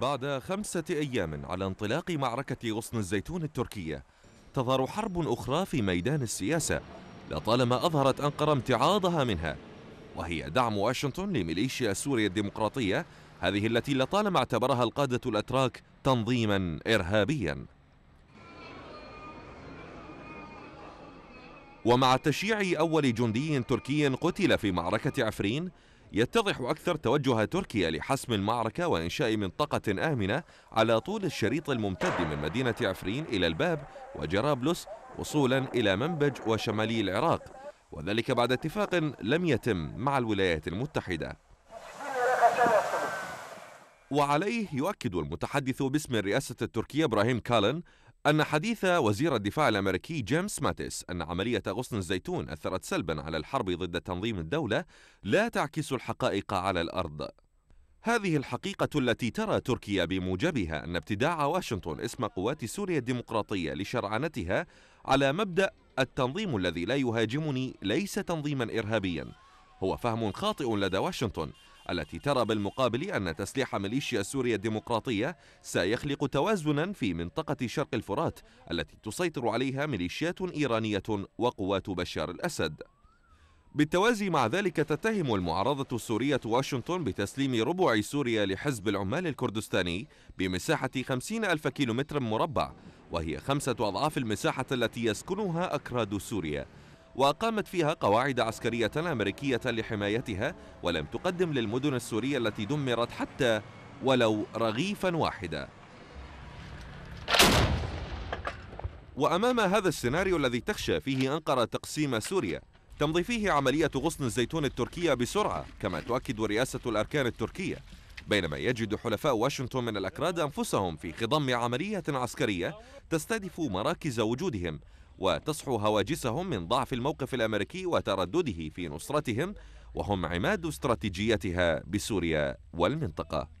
بعد خمسة أيام على انطلاق معركة غصن الزيتون التركية تظهر حرب أخرى في ميدان السياسة لطالما أظهرت أنقرة امتعاضها منها وهي دعم واشنطن لميليشيا سوريا الديمقراطية هذه التي لطالما اعتبرها القادة الأتراك تنظيما إرهابيا ومع تشييع أول جندي تركي قتل في معركة عفرين يتضح أكثر توجه تركيا لحسم المعركة وإنشاء منطقة آمنة على طول الشريط الممتد من مدينة عفرين إلى الباب وجرابلس وصولا إلى منبج وشمالي العراق وذلك بعد اتفاق لم يتم مع الولايات المتحدة وعليه يؤكد المتحدث باسم الرئاسة التركية إبراهيم كالن أن حديث وزير الدفاع الأمريكي جيمس ماتيس أن عملية غصن الزيتون أثرت سلبا على الحرب ضد تنظيم الدولة لا تعكس الحقائق على الأرض هذه الحقيقة التي ترى تركيا بموجبها أن ابتداع واشنطن اسم قوات سوريا الديمقراطية لشرعنتها على مبدأ التنظيم الذي لا يهاجمني ليس تنظيما إرهابيا هو فهم خاطئ لدى واشنطن التي ترى بالمقابل أن تسليح ميليشيا سوريا الديمقراطية سيخلق توازنا في منطقة شرق الفرات التي تسيطر عليها ميليشيات إيرانية وقوات بشار الأسد بالتوازي مع ذلك تتهم المعارضة السورية واشنطن بتسليم ربع سوريا لحزب العمال الكردستاني بمساحة 50 ألف كيلومتر مربع وهي خمسة أضعاف المساحة التي يسكنها أكراد سوريا وأقامت فيها قواعد عسكرية أمريكية لحمايتها ولم تقدم للمدن السورية التي دمرت حتى ولو رغيفا واحدا وأمام هذا السيناريو الذي تخشى فيه أنقرة تقسيم سوريا تمضي فيه عملية غصن الزيتون التركية بسرعة كما تؤكد رئاسة الأركان التركية بينما يجد حلفاء واشنطن من الأكراد أنفسهم في خضم عملية عسكرية تستهدف مراكز وجودهم وتصحو هواجسهم من ضعف الموقف الأمريكي وتردده في نصرتهم وهم عماد استراتيجيتها بسوريا والمنطقة